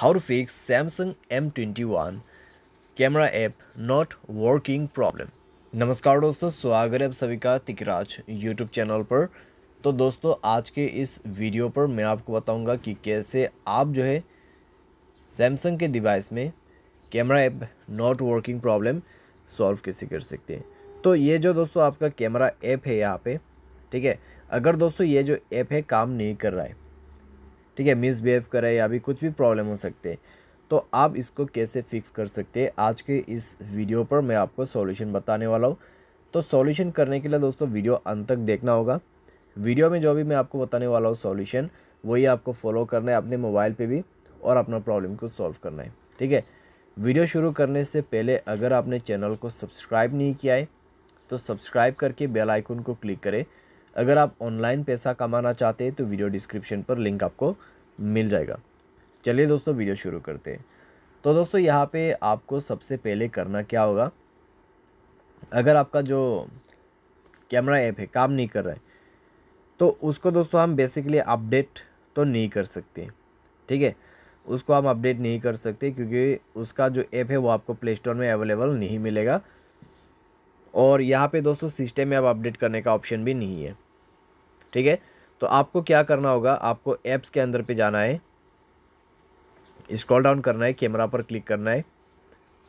how to fix Samsung M21 camera app not working problem नमस्कार दोस्तों स्वागत है आप सभी का तिकराज यूट्यूब चैनल पर तो दोस्तों आज के इस वीडियो पर मैं आपको बताऊंगा कि कैसे आप जो है सैमसंग के डिवाइस में camera app not working problem solve कैसे कर सकते हैं तो ये जो दोस्तों आपका कैमरा ऐप है यहाँ पे ठीक है अगर दोस्तों ये जो ऐप है काम नहीं कर रहा है ठीक है मिसबिहेव करे या भी कुछ भी प्रॉब्लम हो सकते हैं तो आप इसको कैसे फिक्स कर सकते हैं आज के इस वीडियो पर मैं आपको सॉल्यूशन बताने वाला हूँ तो सॉल्यूशन करने के लिए दोस्तों वीडियो अंत तक देखना होगा वीडियो में जो भी मैं आपको बताने वाला हूँ सॉल्यूशन वही आपको फॉलो करना है अपने मोबाइल पर भी और अपना प्रॉब्लम को सॉल्व करना है ठीक है वीडियो शुरू करने से पहले अगर आपने चैनल को सब्सक्राइब नहीं किया है तो सब्सक्राइब करके बेल आइकन को क्लिक करें अगर आप ऑनलाइन पैसा कमाना चाहते हैं तो वीडियो डिस्क्रिप्शन पर लिंक आपको मिल जाएगा चलिए दोस्तों वीडियो शुरू करते हैं तो दोस्तों यहाँ पे आपको सबसे पहले करना क्या होगा अगर आपका जो कैमरा ऐप है काम नहीं कर रहा है तो उसको दोस्तों हम बेसिकली अपडेट तो नहीं कर सकते ठीक है उसको हम अपडेट नहीं कर सकते क्योंकि उसका जो ऐप है वो आपको प्ले स्टोर में अवेलेबल नहीं मिलेगा और यहाँ पे दोस्तों सिस्टम में अब अपडेट करने का ऑप्शन भी नहीं है ठीक है तो आपको क्या करना होगा आपको ऐप्स के अंदर पे जाना है स्क्रॉल डाउन करना है कैमरा पर क्लिक करना है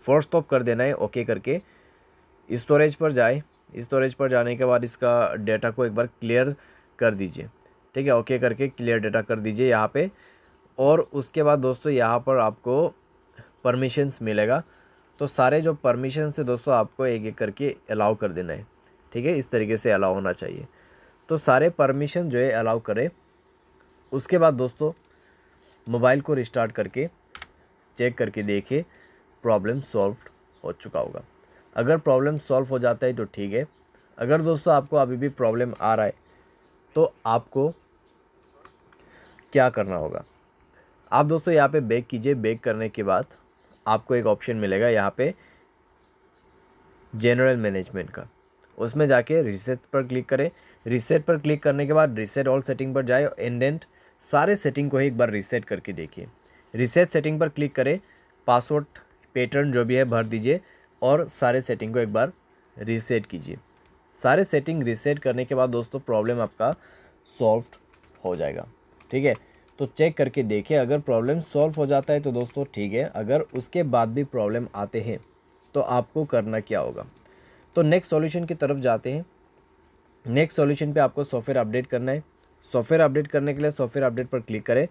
फोर्स स्टॉप कर देना है ओके करके स्टोरेज पर जाए स्टोरेज पर जाने के बाद इसका डेटा को एक बार क्लियर कर दीजिए ठीक है ओके करके क्लियर डेटा कर दीजिए यहाँ पे और उसके बाद दोस्तों यहाँ पर आपको परमिशंस मिलेगा तो सारे जो परमिशंस है दोस्तों आपको एक एक करके अलाउ कर देना है ठीक है इस तरीके से अलाउ होना चाहिए तो सारे परमिशन जो है अलाउ करें उसके बाद दोस्तों मोबाइल को रिस्टार्ट करके चेक करके देखें प्रॉब्लम सॉल्व हो चुका होगा अगर प्रॉब्लम सॉल्व हो जाता है तो ठीक है अगर दोस्तों आपको अभी भी प्रॉब्लम आ रहा है तो आपको क्या करना होगा आप दोस्तों यहाँ पे बैक कीजिए बैक करने के बाद आपको एक ऑप्शन मिलेगा यहाँ पे जनरल मैनेजमेंट का उसमें जाके रिसेट पर क्लिक करें रिसेट पर क्लिक करने के बाद रीसेट ऑल सेटिंग पर जाए एंडेंट सारे सेटिंग को ही एक बार रीसेट करके देखिए रिसेट सेटिंग पर क्लिक करें पासवर्ड पैटर्न जो भी है भर दीजिए और सारे सेटिंग को एक बार रीसेट कीजिए सारे सेटिंग रिसेट करने के बाद दोस्तों प्रॉब्लम आपका सॉल्व हो जाएगा ठीक है तो चेक करके देखें अगर प्रॉब्लम सॉल्व हो जाता है तो दोस्तों ठीक है अगर उसके बाद भी प्रॉब्लम आते हैं तो आपको करना क्या होगा तो नेक्स्ट सॉल्यूशन की तरफ जाते हैं नेक्स्ट सॉल्यूशन पे आपको सॉफ्टवेयर अपडेट करना है सॉफ्टवेयर अपडेट करने के लिए सॉफ्टवेयर अपडेट पर क्लिक करें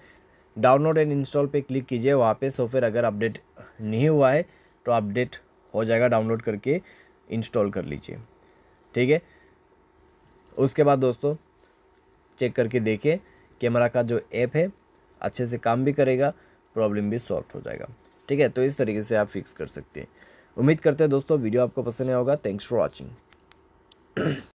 डाउनलोड एंड इंस्टॉल पे क्लिक कीजिए वहाँ पे सॉफ्टवेयर अगर अपडेट नहीं हुआ है तो अपडेट हो जाएगा डाउनलोड करके इंस्टॉल कर लीजिए ठीक है उसके बाद दोस्तों चेक करके देखें कैमरा का जो ऐप है अच्छे से काम भी करेगा प्रॉब्लम भी सॉल्व हो जाएगा ठीक है तो इस तरीके से आप फिक्स कर सकते हैं उम्मीद करते हैं दोस्तों वीडियो आपको पसंद आया होगा थैंक्स फॉर वॉचिंग